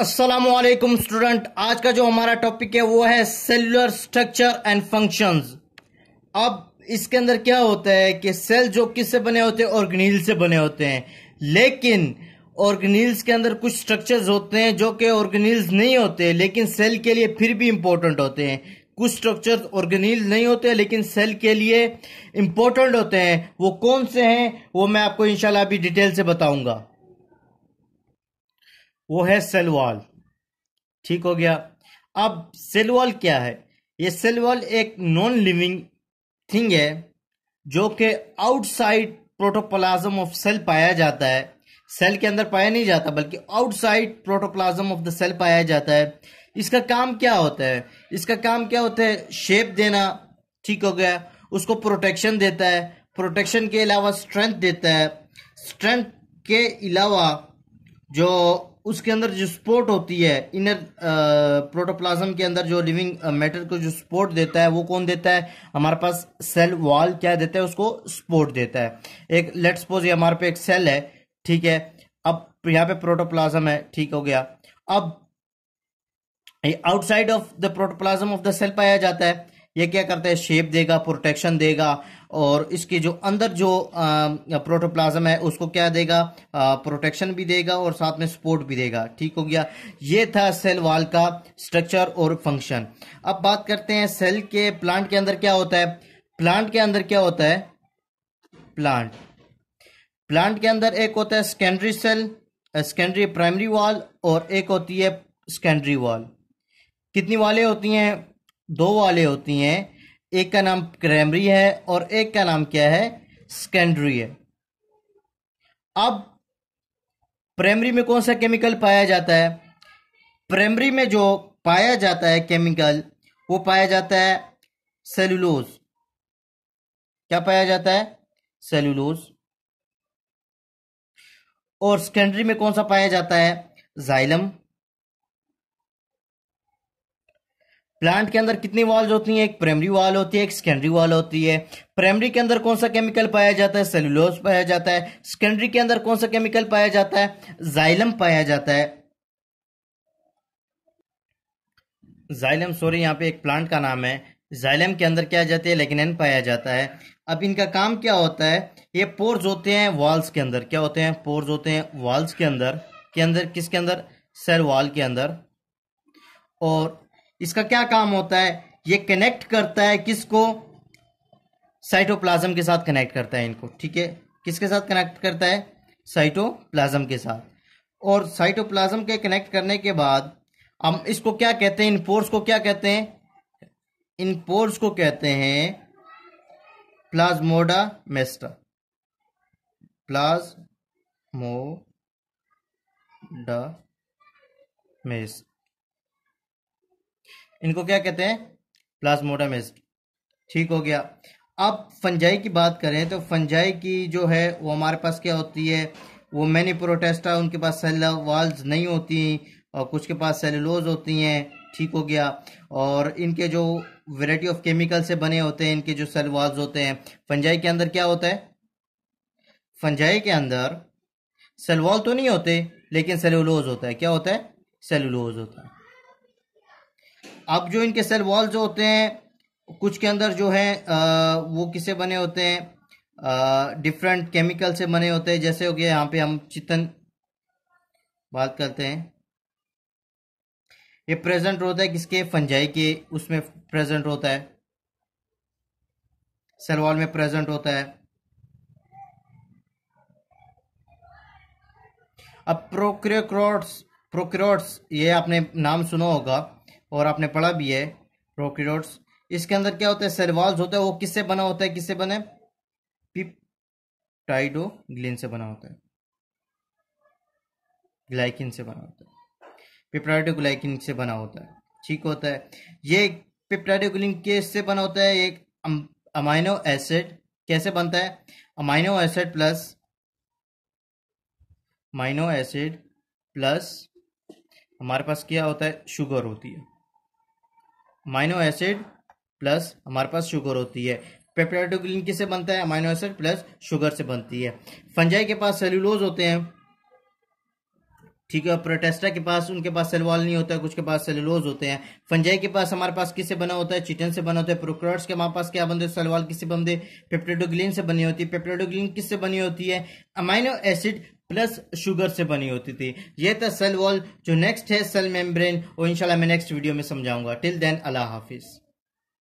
Aslam student आज का जो हमारा टॉपिक है वो है सेलुलर स्ट्रक्चर एंड फंक्शंस अब इसके अंदर क्या होता है कि सेल जो किससे बने होते हैं ऑर्गेनिल से बने होते हैं लेकिन ऑर्गेनिल्स के अंदर कुछ स्ट्रक्चर्स होते हैं जो कि ऑर्गेनिल्स नहीं होते लेकिन सेल के लिए फिर भी इम्पोर्टेंट होते हैं कुछ स्ट्रक्चर ऑर्गेनिल नहीं होते लेकिन सेल के लिए इम्पोर्टेंट होते हैं वो कौन से हैं वो मैं आपको इनशाला अभी डिटेल से बताऊंगा वो है सेलवाल ठीक हो गया अब सेलवाल क्या है ये सेलवाल एक नॉन लिविंग थिंग है जो कि आउटसाइड प्रोटोप्लाज्म ऑफ सेल पाया जाता है सेल के अंदर पाया नहीं जाता बल्कि outside protoplasm of the cell पाया जाता है इसका काम क्या होता है इसका काम क्या होता है शेप देना ठीक हो गया उसको प्रोटेक्शन देता है प्रोटेक्शन के अलावा स्ट्रेंथ देता है स्ट्रेंथ के अलावा जो उसके अंदर जो स्पोर्ट होती है इनर प्रोटोप्लाज्म के अंदर जो लिविंग मैटर को जो स्पोर्ट देता है वो कौन देता है हमारे पास सेल वॉल क्या देता है उसको स्पोर्ट देता है एक लेट सपोज ये हमारे पे एक सेल है ठीक है अब यहाँ पे प्रोटोप्लाज्म है ठीक हो गया अब outside of the protoplasm of the cell पाया जाता है ये क्या करता है शेप देगा प्रोटेक्शन देगा और इसके जो अंदर जो प्रोटोप्लाज्म है उसको क्या देगा प्रोटेक्शन भी देगा और साथ में सपोर्ट भी देगा ठीक हो गया ये था सेल वाल का स्ट्रक्चर और फंक्शन अब बात करते हैं सेल के प्लांट के अंदर क्या होता है प्लांट के अंदर क्या होता है प्लांट प्लांट के अंदर एक होता है सेकेंडरी सेल सेकेंडरी प्राइमरी वाल और एक होती है सेकेंडरी वाल कितनी वाले होती हैं दो वाले होती हैं एक का नाम प्राइमरी है और एक का नाम क्या है सेकेंडरी है अब प्राइमरी में कौन सा केमिकल पाया जाता है प्राइमरी में जो पाया जाता है केमिकल वो पाया जाता है सेलुलोज क्या पाया जाता है सेलुलोज और सेकेंडरी में कौन सा पाया जाता है जाइलम प्लांट के अंदर कितनी वॉल्व होती हैं एक प्राइमरी वाल होती है एक सेकेंडरी वाल होती है प्राइमरी के अंदर कौन सा केमिकल पाया जाता है सेलुलोज पाया जाता है सेकेंडरी के अंदर कौन सा केमिकल पाया जाता है जाइलम पाया जाता है जाइलम सॉरी यहाँ पे एक प्लांट का नाम है जाइलम के अंदर क्या जाती है लेकिन पाया जाता है अब इनका काम क्या होता है ये पोर्स होते हैं वॉल्स के अंदर क्या होते हैं पोर्स होते हैं वॉल्स के अंदर के अंदर किसके अंदर सेल वॉल के अंदर और इसका क्या काम होता है ये कनेक्ट करता है किसको साइटोप्लाज्म के साथ कनेक्ट करता है इनको ठीक है किसके साथ कनेक्ट करता है साइटोप्लाज्म के साथ और साइटोप्लाज्म के कनेक्ट करने के बाद हम इसको क्या कहते हैं इन पोर्स को क्या कहते हैं इन पोर्स को कहते हैं प्लाज्मोडा मेस्टा प्लाज्मोडा मेस्टा इनको क्या कहते हैं प्लास्मोडम ठीक हो गया अब फंजाई की बात करें तो फंजाई की जो है वो हमारे पास क्या होती है वो मैनी प्रोटेस्टा उनके पास सेल वाल्स नहीं होती और कुछ के पास सेलुलोज होती हैं ठीक हो गया और इनके जो वेराइटी ऑफ केमिकल से बने होते हैं इनके जो सेल वाल्स होते हैं फंजाई के अंदर क्या होता है फंजाई के अंदर सेलवॉल तो नहीं होते लेकिन सेलुलोज होता है क्या होता है सेलुलोज होता है अब जो इनके सेल वॉल जो होते हैं कुछ के अंदर जो है आ, वो किसे बने होते हैं डिफरेंट केमिकल से बने होते हैं जैसे हो गया यहाँ पे हम चितन बात करते हैं ये प्रेजेंट होता है किसके फंजाई के उसमें प्रेजेंट होता है सेल वॉल में प्रेजेंट होता है अब प्रोक्रियोक्रोट्स प्रोक्रोट्स ये आपने नाम सुना होगा और आपने पढ़ा भी है प्रोक्रोट्स इसके अंदर क्या होता है सरवाल्स होता है वो किससे बना होता है किससे बने पिपटाइडो ग्लिन से बना होता है ग्लाइकिन से बना होता है पिपटाइडो ग्लाइकिन से बना होता है ठीक होता है ये पिपटाइडो ग्लिन किससे बना होता है एक अमाइनो एसिड कैसे बनता है amino acid plus amino acid plus हमारे पास क्या होता है शुगर होती है अमाइनो एसिड प्लस हमारे पास शुगर होती है पेप्टाइडोग्लिन किससे बनता है अमाइनो एसिड प्लस शुगर से बनती है फंजाई के पास सेल्यूलोज होते हैं ठीक है प्रोटेस्टा के पास उनके पास सेलवाल नहीं होता है कुछ के पास सेलुलोज होते हैं फंजाई के पास हमारे पास किससे बना होता है चिटन से बना होता है प्रोक्रोट्स के हमारे पास क्या बनते हैं सेलवाल किससे बनते पेप्टेडोग्लिन से बनी होती है पेप्टेडोग्लिन किससे बनी होती है अमाइनो एसिड प्लस शुगर से बनी होती थी ये था सेल वॉल जो नेक्स्ट है सेल मेम्ब्रेन और इंशाल्लाह मैं नेक्स्ट वीडियो में समझाऊंगा टिल देन अल्लाह हाफिज़